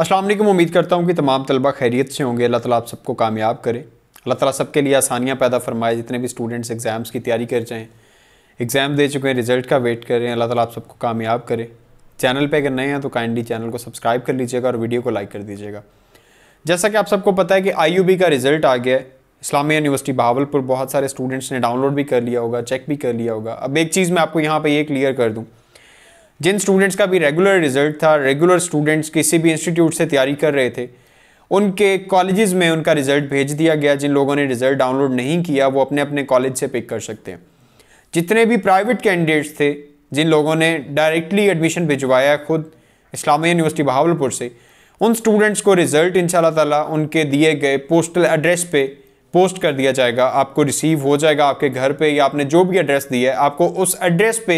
असलम उम्मीद करता हूँ कि तमाम तलबा खैरियत से होंगे अल्लाह ताला आप सबको कामयाब करे अल्लाह ताला सबके लिए आसानियाँ पैदा फरमाए जितने भी स्टूडेंट्स एग्ज़ाम्स की तैयारी कर जाएँ एग्ज़ाम दे चुके हैं रिज़ल्ट का वेट करें अल्लाह ताला आप सबको कामयाब करे चैनल पे अगर नए हैं तो काइंडली चैनल को सब्सक्राइब कर लीजिएगा और वीडियो को लाइक कर दीजिएगा जैसा कि आप सबको पता है कि आई का रिज़ल्ट आ गया है इस्लामिया यूनिवर्सिटी बहावलपुर बहुत सारे स्टूडेंट्स ने डाउनलोड भी कर लिया होगा चेक भी कर लिया होगा अब एक चीज़ मैं आपको यहाँ पर ये क्लियर कर दूँ जिन स्टूडेंट्स का भी रेगुलर रिजल्ट था रेगुलर स्टूडेंट्स किसी भी इंस्टीट्यूट से तैयारी कर रहे थे उनके कॉलेजेस में उनका रिजल्ट भेज दिया गया जिन लोगों ने रिजल्ट डाउनलोड नहीं किया वो अपने अपने कॉलेज से पिक कर सकते हैं जितने भी प्राइवेट कैंडिडेट्स थे जिन लोगों ने डायरेक्टली एडमिशन भिजवाया खुद इस्लामिया यूनिवर्सिटी बहावलपुर से उन स्टूडेंट्स को रिज़ल्ट इन ताला उनके दिए गए पोस्टल एड्रेस पे पोस्ट कर दिया जाएगा आपको रिसीव हो जाएगा आपके घर पे या आपने जो भी एड्रेस दिया है आपको उस एड्रेस पे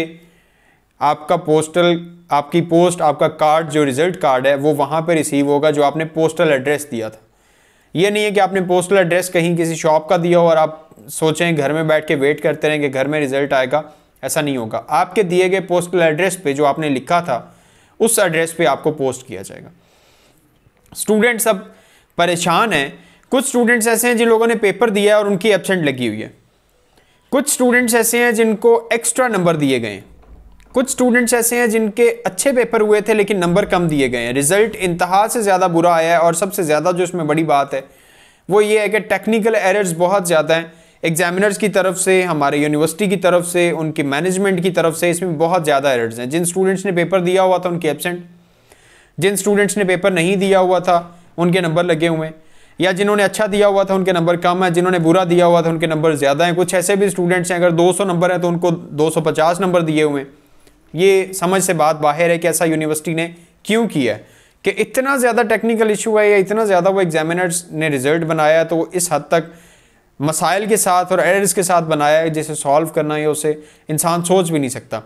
आपका पोस्टल आपकी पोस्ट आपका कार्ड जो रिजल्ट कार्ड है वो वहाँ पर रिसीव होगा जो आपने पोस्टल एड्रेस दिया था ये नहीं है कि आपने पोस्टल एड्रेस कहीं किसी शॉप का दिया हो और आप सोचें घर में बैठ के वेट करते रहें कि घर में रिजल्ट आएगा ऐसा नहीं होगा आपके दिए गए पोस्टल एड्रेस पे जो आपने लिखा था उस एड्रेस पे आपको पोस्ट किया जाएगा स्टूडेंट सब परेशान हैं कुछ स्टूडेंट्स ऐसे हैं जिन लोगों ने पेपर दिया है और उनकी एबसेंट लगी हुई है कुछ स्टूडेंट्स ऐसे हैं जिनको एक्स्ट्रा नंबर दिए गए हैं कुछ स्टूडेंट्स ऐसे हैं जिनके अच्छे पेपर हुए थे लेकिन नंबर कम दिए गए हैं रिजल्ट इंतहा से ज़्यादा बुरा आया है और सबसे ज़्यादा जो इसमें बड़ी बात है वो ये है कि टेक्निकल एरर्स बहुत ज़्यादा हैं एग्जामिनर्स की तरफ से हमारे यूनिवर्सिटी की तरफ से उनकी मैनेजमेंट की तरफ से इसमें बहुत ज़्यादा एरर्स हैं जिन स्टूडेंट्स ने पेपर दिया हुआ था उनके एबसेंट जिन स्टूडेंट्स ने पेपर नहीं दिया हुआ था उनके नंबर लगे हुए हैं या जिन्होंने अच्छा दिया हुआ था उनके नंबर कम है जिन्होंने बुरा दिया हुआ था उनके नंबर ज़्यादा हैं कुछ ऐसे भी स्टूडेंट्स हैं अगर 200 नंबर हैं तो उनको 250 नंबर दिए हुए हैं ये समझ से बात बाहर है कि ऐसा यूनिवर्सिटी ने क्यों किया है कि इतना ज़्यादा टेक्निकल इशू है या इतना ज़्यादा वो एग्जामिनर्स ने रिज़ल्ट बनाया तो वो इस हद तक मसाइल के साथ और एरर्स के साथ बनाया है जिसे सॉल्व करना या उसे इंसान सोच भी नहीं सकता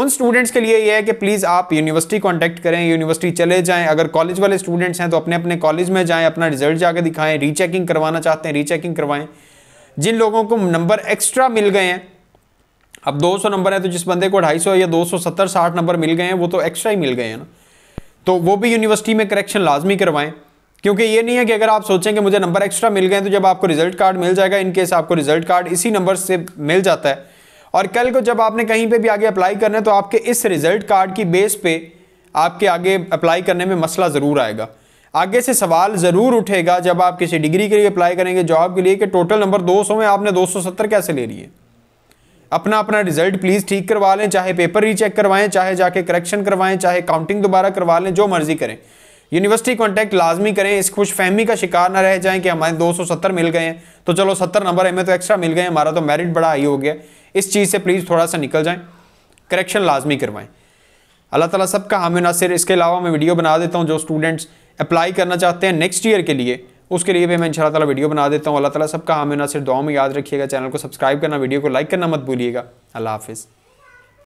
उन स्टूडेंट्स के लिए यह है कि प्लीज़ आप यूनिवर्सिटी कॉन्टैक्ट करें यूनिवर्सिटी चले जाएं अगर कॉलेज वाले स्टूडेंट्स हैं तो अपने अपने कॉलेज में जाएं अपना रिजल्ट जाकर दिखाएं रीचेकिंग करवाना चाहते हैं रीचेकिंग करवाएं जिन लोगों को नंबर एक्स्ट्रा मिल गए हैं अब 200 नंबर है तो जिस बंदे को 250 या 270 60 नंबर मिल गए हैं वो तो एक्स्ट्रा ही मिल गए हैं ना तो वो भी यूनिवर्सिटी में करेक्शन लाजमी करवाएं क्योंकि ये नहीं है कि अगर आप सोचें कि मुझे नंबर एक्स्ट्रा मिल गए तो जब आपको रिजल्ट कार्ड मिल जाएगा इनकेस आपको रिजल्ट कार्ड इसी नंबर से मिल जाता है और कल को जब आपने कहीं पर भी आगे अप्लाई करना है तो आपके इस रिजल्ट कार्ड की बेस पे आपके आगे अप्लाई करने में मसला ज़रूर आएगा आगे से सवाल ज़रूर उठेगा जब आप किसी डिग्री के लिए अप्लाई करेंगे जॉब के लिए कि टोटल नंबर 200 में आपने 270 कैसे ले लिए अपना अपना रिजल्ट प्लीज़ ठीक करवा लें चाहे पेपर रीचेक करवाएं चाहे जाके करेक्शन करवाएं चाहे काउंटिंग दोबारा करवा लें जो मर्ज़ी करें यूनिवर्सिटी कॉन्टैक्ट लाजमी करें इस खुश फहमी का शिकार ना रह जाएं कि हमारे 270 मिल गए हैं तो चलो 70 नंबर हमें तो एक्स्ट्रा मिल गए हमारा तो मेरिट बड़ा हाई हो गया इस चीज़ से प्लीज़ थोड़ा सा निकल जाएं करेक्शन लाजमी करवाएं अल्लाह ताला सबका हामी नासिर इसके अलावा मैं वीडियो बना देता हूँ जो स्टूडेंट्स अप्लाई करना चाहते हैं नेक्स्ट ईयर के लिए उसके लिए भी मैं इन शाला वीडियो बना देता हूँ अल्लाह ताला सबका हमें ना सिर्फ दुआ में याद रखिएगा चैनल को सब्सक्राइब करना वीडियो को लाइक करना मत भूलिएगा अल्लाह हाफिज़